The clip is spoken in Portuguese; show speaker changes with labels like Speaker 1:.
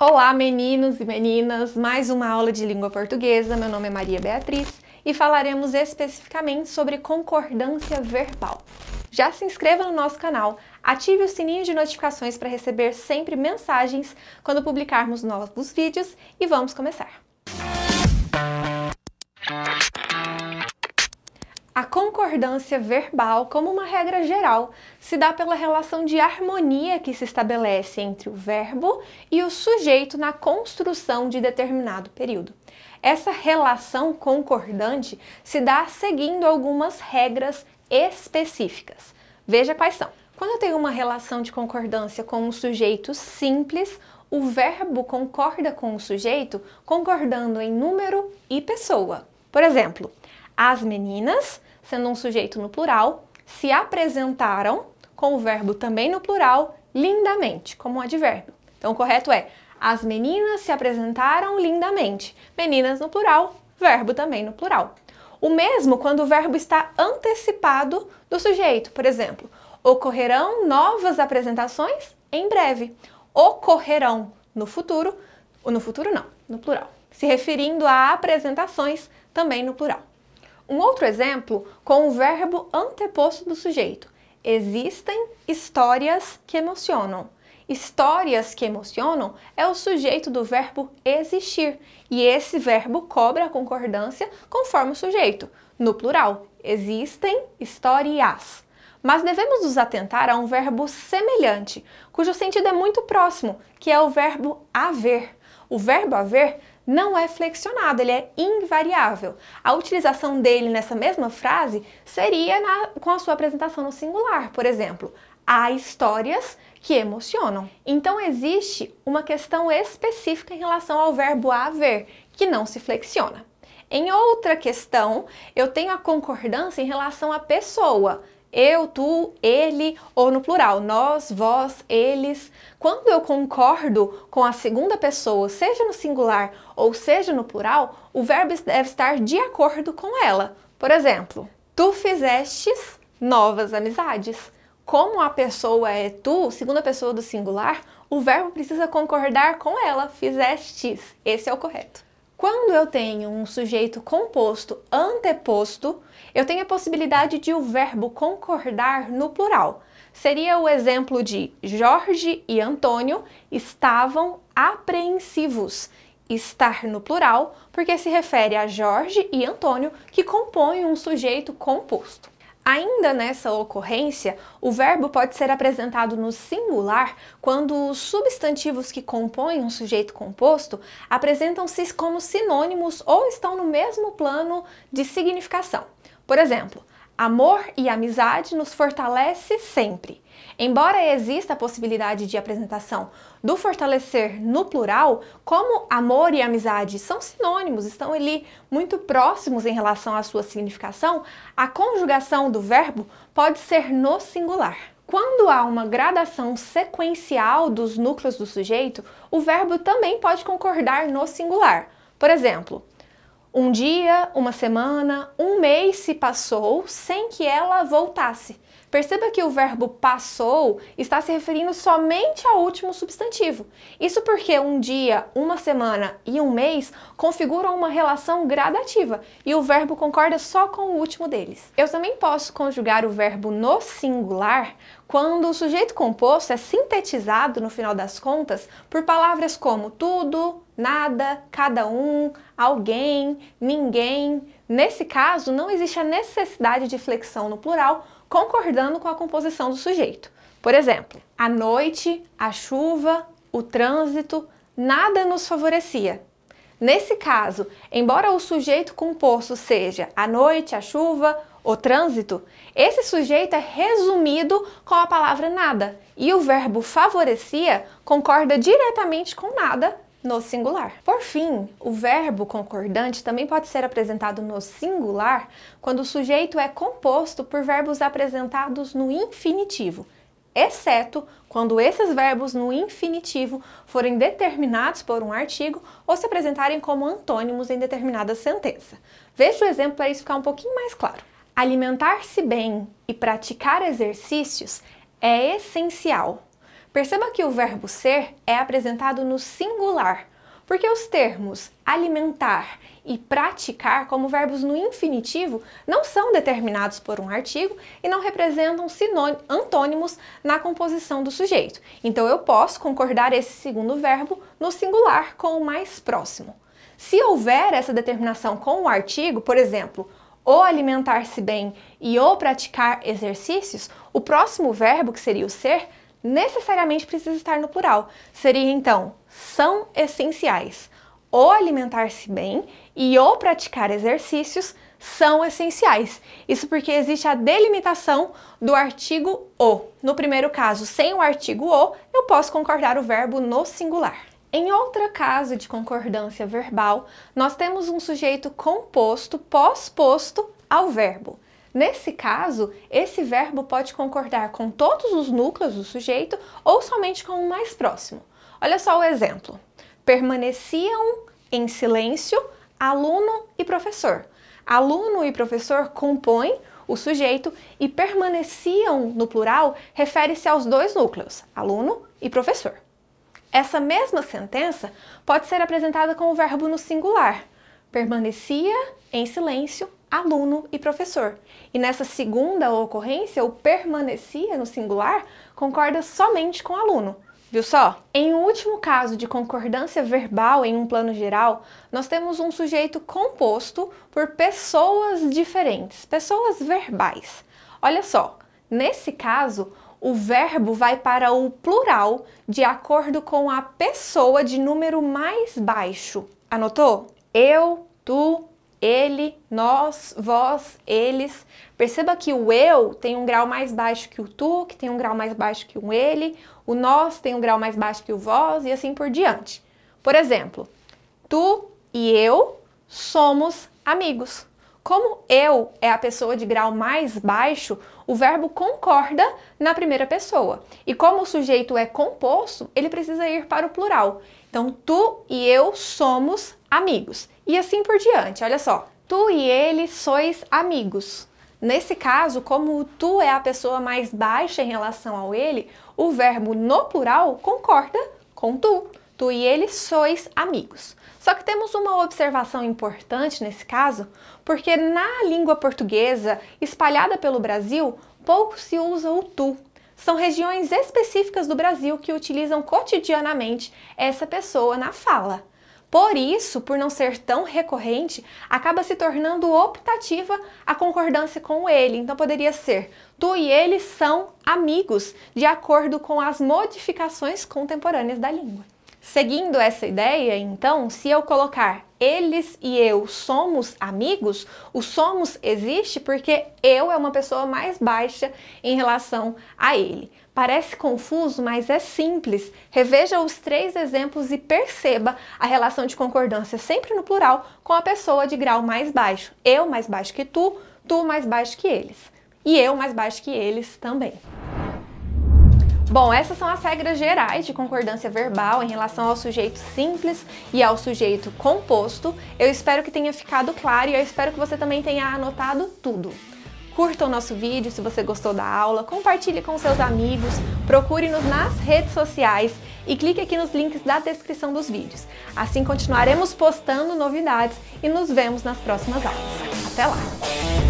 Speaker 1: Olá, meninos e meninas! Mais uma aula de língua portuguesa. Meu nome é Maria Beatriz e falaremos especificamente sobre concordância verbal. Já se inscreva no nosso canal, ative o sininho de notificações para receber sempre mensagens quando publicarmos novos vídeos e vamos começar! A concordância verbal, como uma regra geral, se dá pela relação de harmonia que se estabelece entre o verbo e o sujeito na construção de determinado período. Essa relação concordante se dá seguindo algumas regras específicas. Veja quais são. Quando eu tenho uma relação de concordância com um sujeito simples, o verbo concorda com o sujeito concordando em número e pessoa. Por exemplo, as meninas sendo um sujeito no plural, se apresentaram com o verbo também no plural, lindamente, como um advérbio. Então, o correto é: as meninas se apresentaram lindamente. Meninas no plural, verbo também no plural. O mesmo quando o verbo está antecipado do sujeito. Por exemplo, ocorrerão novas apresentações em breve. Ocorrerão no futuro, ou no futuro não, no plural. Se referindo a apresentações também no plural. Um outro exemplo com o verbo anteposto do sujeito. Existem histórias que emocionam. Histórias que emocionam é o sujeito do verbo existir, e esse verbo cobra a concordância conforme o sujeito, no plural. Existem histórias. Mas devemos nos atentar a um verbo semelhante, cujo sentido é muito próximo, que é o verbo haver. O verbo haver não é flexionado, ele é invariável. A utilização dele nessa mesma frase seria na, com a sua apresentação no singular, por exemplo. Há histórias que emocionam. Então existe uma questão específica em relação ao verbo haver, que não se flexiona. Em outra questão, eu tenho a concordância em relação à pessoa eu, tu, ele ou no plural, nós, vós, eles. Quando eu concordo com a segunda pessoa, seja no singular ou seja no plural, o verbo deve estar de acordo com ela. Por exemplo, tu fizestes novas amizades. Como a pessoa é tu, segunda pessoa do singular, o verbo precisa concordar com ela, fizestes. Esse é o correto. Quando eu tenho um sujeito composto anteposto, eu tenho a possibilidade de o verbo concordar no plural. Seria o exemplo de Jorge e Antônio estavam apreensivos. Estar no plural, porque se refere a Jorge e Antônio, que compõem um sujeito composto. Ainda nessa ocorrência, o verbo pode ser apresentado no singular quando os substantivos que compõem um sujeito composto apresentam-se como sinônimos ou estão no mesmo plano de significação. Por exemplo, Amor e amizade nos fortalece sempre. Embora exista a possibilidade de apresentação do fortalecer no plural, como amor e amizade são sinônimos, estão ali muito próximos em relação à sua significação, a conjugação do verbo pode ser no singular. Quando há uma gradação sequencial dos núcleos do sujeito, o verbo também pode concordar no singular. Por exemplo, um dia, uma semana, um mês se passou sem que ela voltasse. Perceba que o verbo passou está se referindo somente ao último substantivo. Isso porque um dia, uma semana e um mês configuram uma relação gradativa e o verbo concorda só com o último deles. Eu também posso conjugar o verbo no singular quando o sujeito composto é sintetizado, no final das contas, por palavras como tudo, nada, cada um, alguém, ninguém. Nesse caso, não existe a necessidade de flexão no plural, concordando com a composição do sujeito. Por exemplo, a noite, a chuva, o trânsito, nada nos favorecia. Nesse caso, embora o sujeito composto seja a noite, a chuva, o trânsito, esse sujeito é resumido com a palavra nada e o verbo favorecia concorda diretamente com nada no singular. Por fim, o verbo concordante também pode ser apresentado no singular quando o sujeito é composto por verbos apresentados no infinitivo, exceto quando esses verbos no infinitivo forem determinados por um artigo ou se apresentarem como antônimos em determinada sentença. Veja o exemplo para isso ficar um pouquinho mais claro. Alimentar-se bem e praticar exercícios é essencial Perceba que o verbo ser é apresentado no singular, porque os termos alimentar e praticar, como verbos no infinitivo, não são determinados por um artigo e não representam antônimos na composição do sujeito. Então eu posso concordar esse segundo verbo no singular com o mais próximo. Se houver essa determinação com o artigo, por exemplo, ou alimentar-se bem e ou praticar exercícios, o próximo verbo, que seria o ser, necessariamente precisa estar no plural. Seria então são essenciais. O alimentar-se bem e o praticar exercícios são essenciais. Isso porque existe a delimitação do artigo o. No primeiro caso, sem o artigo o, eu posso concordar o verbo no singular. Em outro caso de concordância verbal, nós temos um sujeito composto, pós-posto ao verbo. Nesse caso, esse verbo pode concordar com todos os núcleos do sujeito ou somente com o mais próximo. Olha só o exemplo: permaneciam em silêncio aluno e professor. Aluno e professor compõem o sujeito e permaneciam no plural refere-se aos dois núcleos, aluno e professor. Essa mesma sentença pode ser apresentada com o verbo no singular. Permanecia em silêncio aluno e professor. E nessa segunda ocorrência, o permanecia no singular concorda somente com aluno. Viu só? Em um último caso de concordância verbal em um plano geral, nós temos um sujeito composto por pessoas diferentes, pessoas verbais. Olha só, nesse caso, o verbo vai para o plural de acordo com a pessoa de número mais baixo. Anotou? Eu, tu, ele, nós, vós, eles. Perceba que o eu tem um grau mais baixo que o tu, que tem um grau mais baixo que o ele, o nós tem um grau mais baixo que o vós e assim por diante. Por exemplo, tu e eu somos amigos. Como eu é a pessoa de grau mais baixo, o verbo concorda na primeira pessoa. E como o sujeito é composto, ele precisa ir para o plural. Então, tu e eu somos amigos. E assim por diante. Olha só. Tu e ele sois amigos. Nesse caso, como o tu é a pessoa mais baixa em relação ao ele, o verbo no plural concorda com tu. Tu e ele sois amigos. Só que temos uma observação importante nesse caso, porque na língua portuguesa espalhada pelo Brasil, pouco se usa o tu. São regiões específicas do Brasil que utilizam cotidianamente essa pessoa na fala. Por isso, por não ser tão recorrente, acaba se tornando optativa a concordância com ele. Então poderia ser: tu e ele são amigos, de acordo com as modificações contemporâneas da língua. Seguindo essa ideia, então, se eu colocar eles e eu somos amigos, o somos existe porque eu é uma pessoa mais baixa em relação a ele. Parece confuso, mas é simples. Reveja os três exemplos e perceba a relação de concordância sempre no plural com a pessoa de grau mais baixo. Eu mais baixo que tu, tu mais baixo que eles. E eu mais baixo que eles também. Bom, essas são as regras gerais de concordância verbal em relação ao sujeito simples e ao sujeito composto. Eu espero que tenha ficado claro e eu espero que você também tenha anotado tudo. Curta o nosso vídeo se você gostou da aula, compartilhe com seus amigos, procure-nos nas redes sociais e clique aqui nos links da descrição dos vídeos. Assim continuaremos postando novidades e nos vemos nas próximas aulas. Até lá!